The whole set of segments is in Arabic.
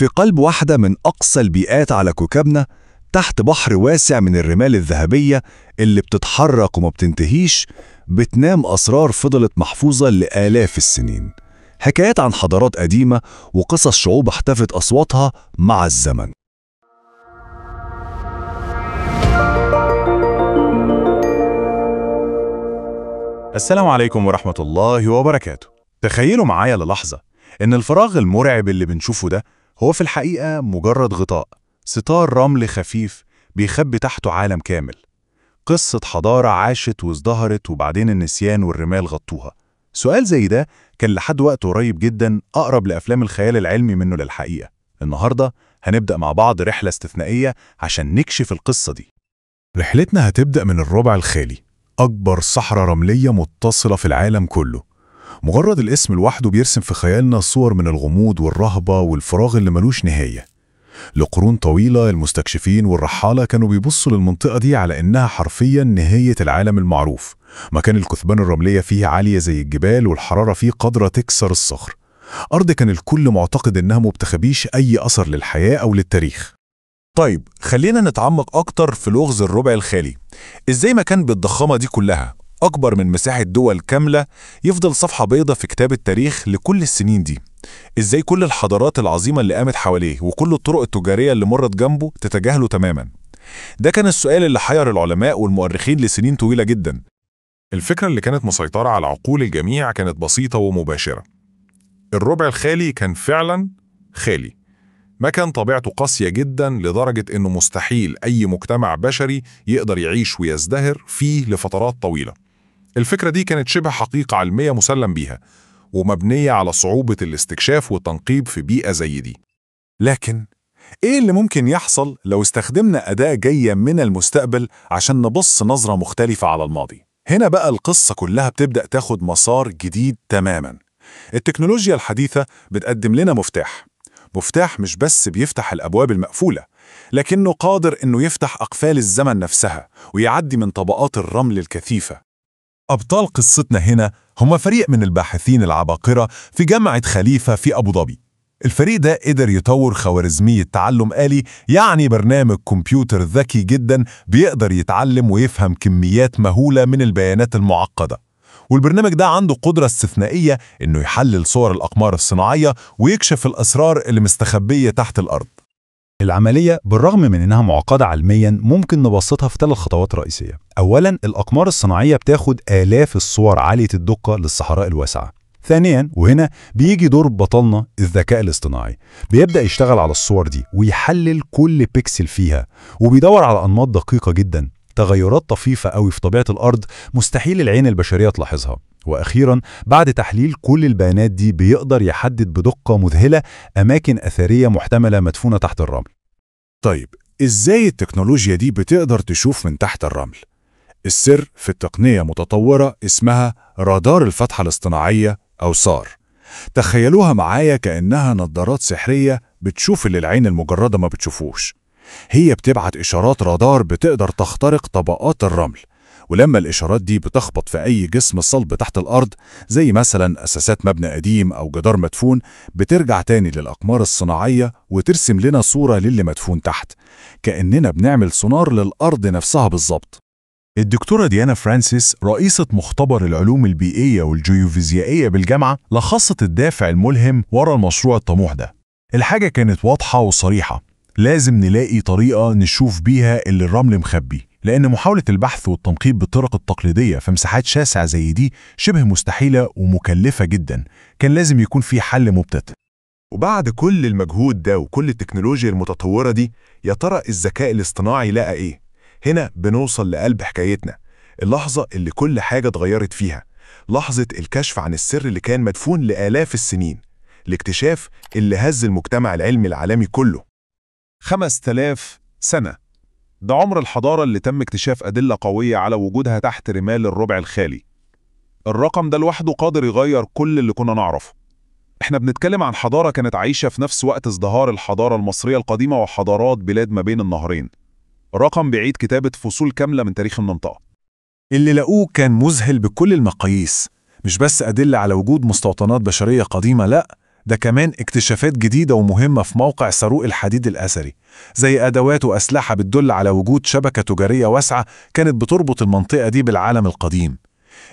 في قلب واحدة من أقصى البيئات على كوكبنا تحت بحر واسع من الرمال الذهبية اللي بتتحرك وما بتنتهيش بتنام أسرار فضلت محفوظة لآلاف السنين حكايات عن حضارات قديمة وقصص شعوب احتفت أصواتها مع الزمن السلام عليكم ورحمة الله وبركاته تخيلوا معايا للحظة إن الفراغ المرعب اللي بنشوفه ده هو في الحقيقة مجرد غطاء ستار رمل خفيف بيخبي تحته عالم كامل قصة حضارة عاشت وازدهرت وبعدين النسيان والرمال غطوها سؤال زي ده كان لحد وقت قريب جدا أقرب لأفلام الخيال العلمي منه للحقيقة النهاردة هنبدأ مع بعض رحلة استثنائية عشان نكشف القصة دي رحلتنا هتبدأ من الربع الخالي أكبر صحراء رملية متصلة في العالم كله مجرد الاسم لوحده بيرسم في خيالنا صور من الغموض والرهبة والفراغ اللي ملوش نهاية لقرون طويلة المستكشفين والرحالة كانوا بيبصوا للمنطقة دي على إنها حرفيا نهاية العالم المعروف مكان الكثبان الرملية فيه عالية زي الجبال والحرارة فيه قادرة تكسر الصخر أرض كان الكل معتقد إنها مبتخبيش أي أثر للحياة أو للتاريخ طيب خلينا نتعمق أكتر في لغز الربع الخالي إزاي مكان بالضخامة دي كلها أكبر من مساحة دول كاملة يفضل صفحة بيضة في كتاب التاريخ لكل السنين دي إزاي كل الحضارات العظيمة اللي قامت حواليه وكل الطرق التجارية اللي مرت جنبه تتجاهله تماما ده كان السؤال اللي حير العلماء والمؤرخين لسنين طويلة جدا الفكرة اللي كانت مسيطرة على عقول الجميع كانت بسيطة ومباشرة الربع الخالي كان فعلا خالي ما كان طبيعته قاسية جدا لدرجة إنه مستحيل أي مجتمع بشري يقدر يعيش ويزدهر فيه لفترات طويلة الفكرة دي كانت شبه حقيقة علمية مسلم بيها ومبنية على صعوبة الاستكشاف والتنقيب في بيئة زي دي لكن إيه اللي ممكن يحصل لو استخدمنا أداة جاية من المستقبل عشان نبص نظرة مختلفة على الماضي؟ هنا بقى القصة كلها بتبدأ تاخد مسار جديد تماما التكنولوجيا الحديثة بتقدم لنا مفتاح مفتاح مش بس بيفتح الأبواب المقفولة لكنه قادر إنه يفتح أقفال الزمن نفسها ويعدي من طبقات الرمل الكثيفة أبطال قصتنا هنا هم فريق من الباحثين العباقرة في جامعة خليفة في أبو ظبي الفريق ده قدر يطور خوارزمية تعلم آلي يعني برنامج كمبيوتر ذكي جدا بيقدر يتعلم ويفهم كميات مهولة من البيانات المعقدة والبرنامج ده عنده قدرة استثنائية إنه يحلل صور الأقمار الصناعية ويكشف الأسرار اللي مستخبية تحت الأرض العملية بالرغم من إنها معقدة علميا ممكن نبسطها في ثلاث خطوات رئيسية أولا الأقمار الصناعية بتاخد آلاف الصور عالية الدقة للصحراء الواسعة ثانيا وهنا بيجي دور بطلنا الذكاء الاصطناعي بيبدأ يشتغل على الصور دي ويحلل كل بيكسل فيها وبيدور على أنماط دقيقة جدا تغيرات طفيفة قوي في طبيعة الأرض مستحيل العين البشرية تلاحظها وأخيرا بعد تحليل كل البيانات دي بيقدر يحدد بدقة مذهلة أماكن أثرية محتملة مدفونة تحت الرمل طيب إزاي التكنولوجيا دي بتقدر تشوف من تحت الرمل؟ السر في التقنية متطورة اسمها رادار الفتحة الاصطناعية أو سار تخيلوها معايا كأنها نظارات سحرية بتشوف اللي العين المجردة ما بتشوفوش هي بتبعت إشارات رادار بتقدر تخترق طبقات الرمل ولما الإشارات دي بتخبط في أي جسم صلب تحت الأرض زي مثلا أساسات مبنى قديم أو جدار مدفون بترجع تاني للأقمار الصناعية وترسم لنا صورة للي مدفون تحت كأننا بنعمل سونار للأرض نفسها بالظبط الدكتورة ديانا فرانسيس رئيسة مختبر العلوم البيئية والجيوفيزيائية بالجامعة لخصت الدافع الملهم ورا المشروع الطموح ده الحاجة كانت واضحة وصريحة لازم نلاقي طريقة نشوف بيها اللي الرمل مخبي لأن محاولة البحث والتنقيب بالطرق التقليدية في مساحات شاسعة زي دي شبه مستحيلة ومكلفة جدا كان لازم يكون في حل مبتدئ وبعد كل المجهود ده وكل التكنولوجيا المتطورة دي يا ترى الذكاء الاصطناعي لقى إيه؟ هنا بنوصل لقلب حكايتنا اللحظة اللي كل حاجة اتغيرت فيها لحظة الكشف عن السر اللي كان مدفون لآلاف السنين الاكتشاف اللي هز المجتمع العلمي العالمي كله 5000 سنة ده عمر الحضارة اللي تم اكتشاف أدلة قوية على وجودها تحت رمال الربع الخالي الرقم ده لوحده قادر يغير كل اللي كنا نعرفه احنا بنتكلم عن حضارة كانت عايشة في نفس وقت ازدهار الحضارة المصرية القديمة وحضارات بلاد ما بين النهرين رقم بيعيد كتابة فصول كاملة من تاريخ المنطقة اللي لقوه كان مذهل بكل المقاييس مش بس أدلة على وجود مستوطنات بشرية قديمة لأ ده كمان اكتشافات جديدة ومهمة في موقع صاروق الحديد الأثري زي أدوات وأسلحة بتدل على وجود شبكة تجارية واسعة كانت بتربط المنطقة دي بالعالم القديم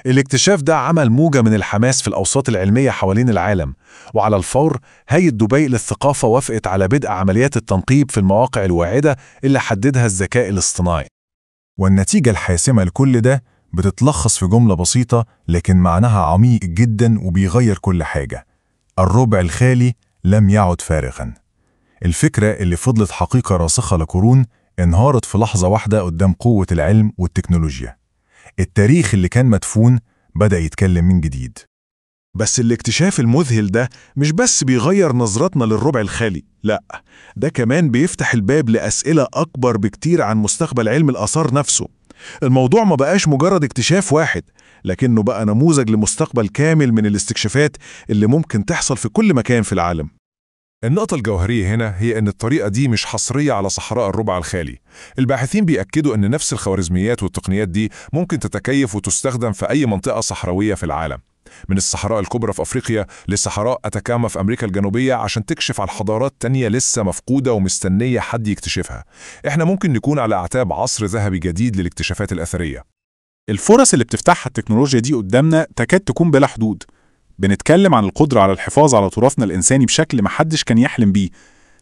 الاكتشاف ده عمل موجة من الحماس في الأوساط العلمية حوالين العالم وعلى الفور هيئة دبي للثقافة وافقت على بدء عمليات التنقيب في المواقع الواعدة اللي حددها الذكاء الاصطناعي والنتيجة الحاسمة لكل ده بتتلخص في جملة بسيطة لكن معناها عميق جدا وبيغير كل حاجة الربع الخالي لم يعد فارغا الفكرة اللي فضلت حقيقة راسخة لقرون انهارت في لحظة واحدة قدام قوة العلم والتكنولوجيا التاريخ اللي كان مدفون بدأ يتكلم من جديد بس الاكتشاف المذهل ده مش بس بيغير نظرتنا للربع الخالي لا ده كمان بيفتح الباب لأسئلة أكبر بكتير عن مستقبل علم الآثار نفسه الموضوع ما بقاش مجرد اكتشاف واحد لكنه بقى نموذج لمستقبل كامل من الاستكشافات اللي ممكن تحصل في كل مكان في العالم النقطة الجوهرية هنا هي أن الطريقة دي مش حصرية على صحراء الربع الخالي. الباحثين بيأكدوا أن نفس الخوارزميات والتقنيات دي ممكن تتكيف وتستخدم في أي منطقة صحراوية في العالم. من الصحراء الكبرى في أفريقيا لصحراء أتاكاما في أمريكا الجنوبية عشان تكشف على حضارات تانية لسه مفقودة ومستنية حد يكتشفها إحنا ممكن نكون على أعتاب عصر ذهبي جديد للاكتشافات الأثرية الفرص اللي بتفتحها التكنولوجيا دي قدامنا تكاد تكون بلا حدود بنتكلم عن القدرة على الحفاظ على تراثنا الإنساني بشكل محدش كان يحلم بيه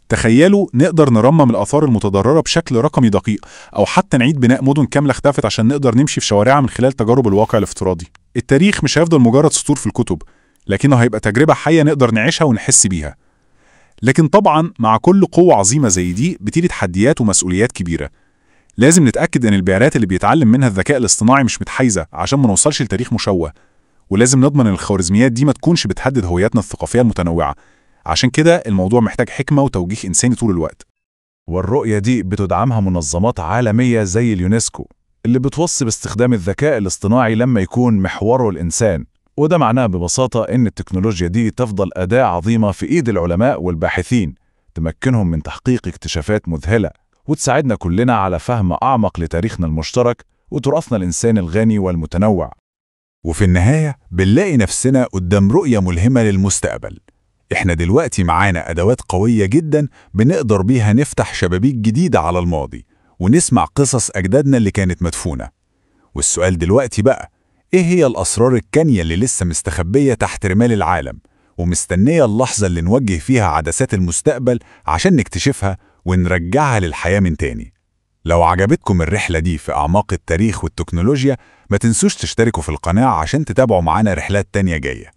تخيلوا نقدر نرمم الآثار المتضررة بشكل رقمي دقيق أو حتى نعيد بناء مدن كاملة اختفت عشان نقدر نمشي في شوارعها من خلال تجارب الواقع الافتراضي التاريخ مش هيفضل مجرد سطور في الكتب لكنه هيبقى تجربة حية نقدر نعيشها ونحس بيها لكن طبعا مع كل قوة عظيمة زي دي بتيجي تحديات ومسؤوليات كبيرة لازم نتأكد إن البيارات اللي بيتعلم منها الذكاء الاصطناعي مش متحيزة عشان ما نوصلش لتاريخ مشوه ولازم نضمن إن الخوارزميات دي ما تكونش بتهدد هوياتنا الثقافية المتنوعة عشان كده الموضوع محتاج حكمة وتوجيه إنساني طول الوقت والرؤية دي بتدعمها منظمات عالمية زي اليونسكو اللي بتوصي باستخدام الذكاء الاصطناعي لما يكون محوره الإنسان وده معناه ببساطة إن التكنولوجيا دي تفضل أداة عظيمة في إيد العلماء والباحثين تمكنهم من تحقيق اكتشافات مذهلة وتساعدنا كلنا على فهم أعمق لتاريخنا المشترك وتراثنا الإنسان الغني والمتنوع وفي النهاية بنلاقي نفسنا قدام رؤية ملهمة للمستقبل إحنا دلوقتي معانا أدوات قوية جدا بنقدر بيها نفتح شبابيك جديدة على الماضي ونسمع قصص أجدادنا اللي كانت مدفونة والسؤال دلوقتي بقى إيه هي الأسرار الكانية اللي لسه مستخبية تحت رمال العالم ومستنية اللحظة اللي نوجه فيها عدسات المستقبل عشان نكتشفها ونرجعها للحياة من تاني لو عجبتكم الرحلة دي في أعماق التاريخ والتكنولوجيا ما تنسوش تشتركوا في القناة عشان تتابعوا معانا رحلات تانية جاية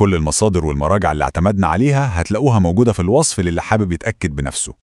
كل المصادر والمراجع اللي اعتمدنا عليها هتلاقوها موجودة في الوصف للي حابب يتأكد بنفسه